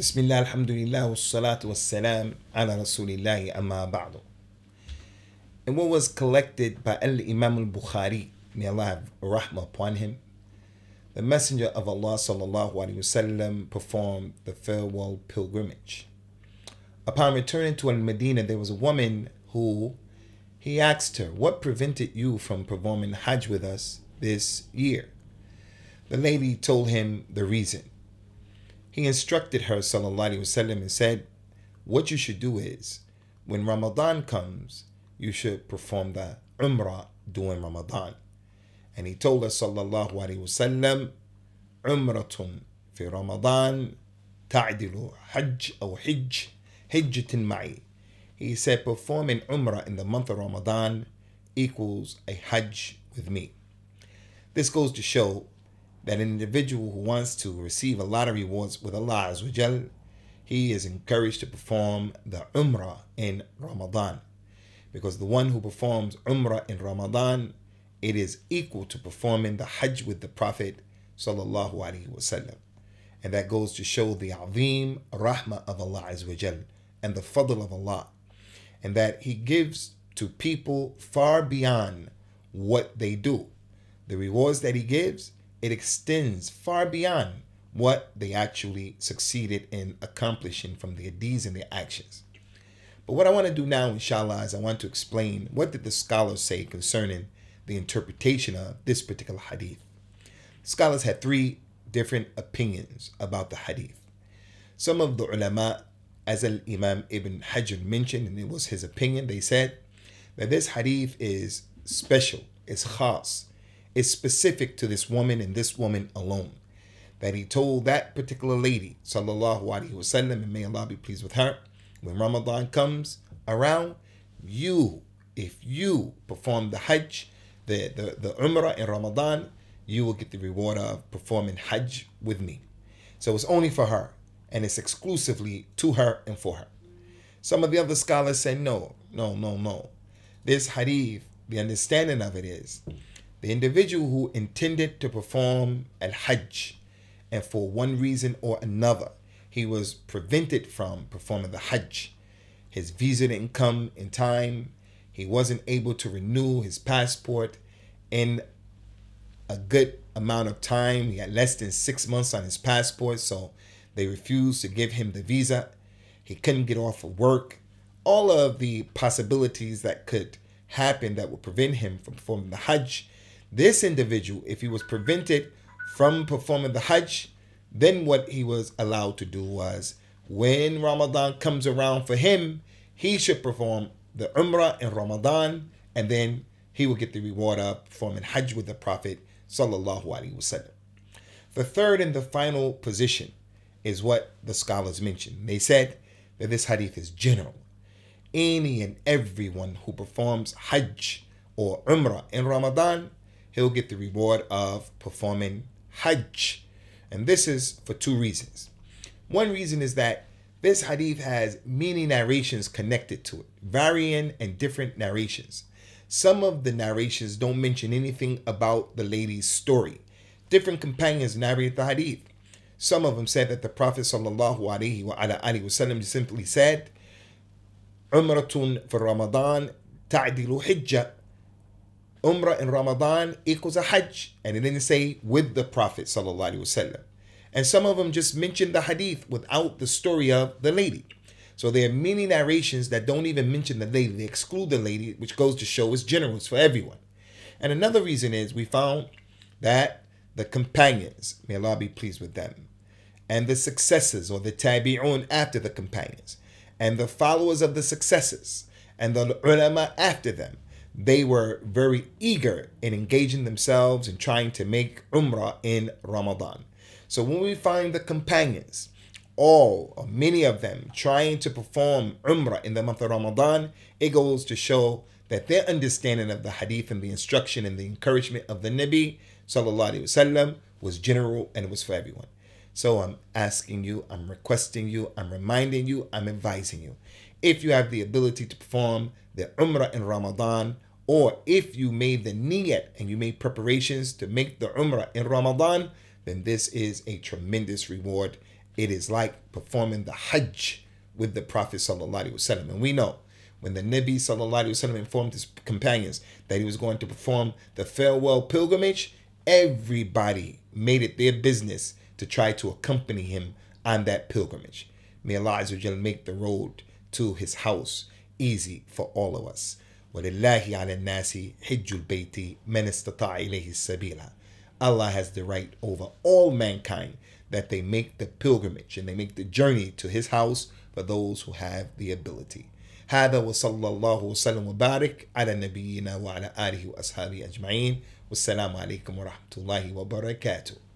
بسم الله الحمد لله والصلاة والسلام على رسول الله أما بعد And what was collected by Al-Imam al-Bukhari, may Allah have rahmah upon him, the Messenger of Allah sallallahu alaihi wasallam performed the farewell pilgrimage. Upon returning to Al-Medina, there was a woman who he asked her, what prevented you from performing Hajj with us this year? The lady told him the reason. He instructed her وسلم, and said, What you should do is, when Ramadan comes, you should perform the Umrah during Ramadan. And he told us, Sallallahu Alaihi Wasallam, Umratun fi Ramadan ta'dilu Hajj or Hajj, Hijjatin ma'i. He said, performing Umrah in the month of Ramadan equals a Hajj with me. This goes to show that individual who wants to receive a lot of rewards with Allah Azza he is encouraged to perform the Umrah in Ramadan. Because the one who performs Umrah in Ramadan, it is equal to performing the Hajj with the Prophet Sallallahu Alaihi Wasallam. And that goes to show the Azim Rahmah of Allah Azza and the Fadl of Allah. And that He gives to people far beyond what they do. The rewards that He gives it extends far beyond what they actually succeeded in accomplishing from their deeds and their actions. But what I want to do now, inshallah, is I want to explain what did the scholars say concerning the interpretation of this particular hadith. Scholars had three different opinions about the hadith. Some of the ulama, as al Imam Ibn Hajr mentioned, and it was his opinion, they said that this hadith is special, it's khas, is specific to this woman and this woman alone. That he told that particular lady, sallallahu alaihi wasallam, and may Allah be pleased with her, when Ramadan comes around, you, if you perform the Hajj, the, the, the Umrah in Ramadan, you will get the reward of performing Hajj with me. So it's only for her, and it's exclusively to her and for her. Some of the other scholars say no, no, no, no. This hadith, the understanding of it is the individual who intended to perform Al Hajj and for one reason or another, he was prevented from performing the Hajj. His visa didn't come in time, he wasn't able to renew his passport in a good amount of time. He had less than six months on his passport, so they refused to give him the visa. He couldn't get off of work. All of the possibilities that could happen that would prevent him from performing the Hajj this individual, if he was prevented from performing the Hajj, then what he was allowed to do was when Ramadan comes around for him, he should perform the Umrah in Ramadan and then he will get the reward of performing Hajj with the Prophet. The third and the final position is what the scholars mentioned. They said that this hadith is general. Any and everyone who performs Hajj or Umrah in Ramadan he'll get the reward of performing Hajj. And this is for two reasons. One reason is that this hadith has many narrations connected to it, varying and different narrations. Some of the narrations don't mention anything about the lady's story. Different companions narrate the hadith. Some of them said that the Prophet وسلم, simply said, Umratun for Ramadan ta'dilu hijjah Umrah in Ramadan equals a Hajj. And it didn't say with the Prophet. ﷺ. And some of them just mentioned the hadith without the story of the lady. So there are many narrations that don't even mention the lady, they exclude the lady, which goes to show it's generous for everyone. And another reason is we found that the companions, may Allah be pleased with them, and the successors or the tabi'un after the companions, and the followers of the successors, and the ulama after them, they were very eager in engaging themselves in trying to make Umrah in Ramadan. So when we find the companions, all or many of them trying to perform Umrah in the month of Ramadan, it goes to show that their understanding of the hadith and the instruction and the encouragement of the Nabi وسلم, was general and it was for everyone. So I'm asking you, I'm requesting you, I'm reminding you, I'm advising you. If you have the ability to perform the Umrah in Ramadan, or if you made the niyat and you made preparations to make the Umrah in Ramadan, then this is a tremendous reward. It is like performing the Hajj with the Prophet Sallallahu And we know when the Nabi Sallallahu informed his companions that he was going to perform the farewell pilgrimage, everybody made it their business to try to accompany him on that pilgrimage. May Allah Azza make the road to his house easy for all of us ولله على الناس حج البيت من أَسْتَطَعَ إليه السبيل Allah has the right over all mankind that they make the pilgrimage and they make the journey to his house for those who have the ability. هذا وصلى الله وسلم وبارك على نبينا وعلى آله وأصحابه أجمعين والسلام عليكم ورحمة الله وبركاته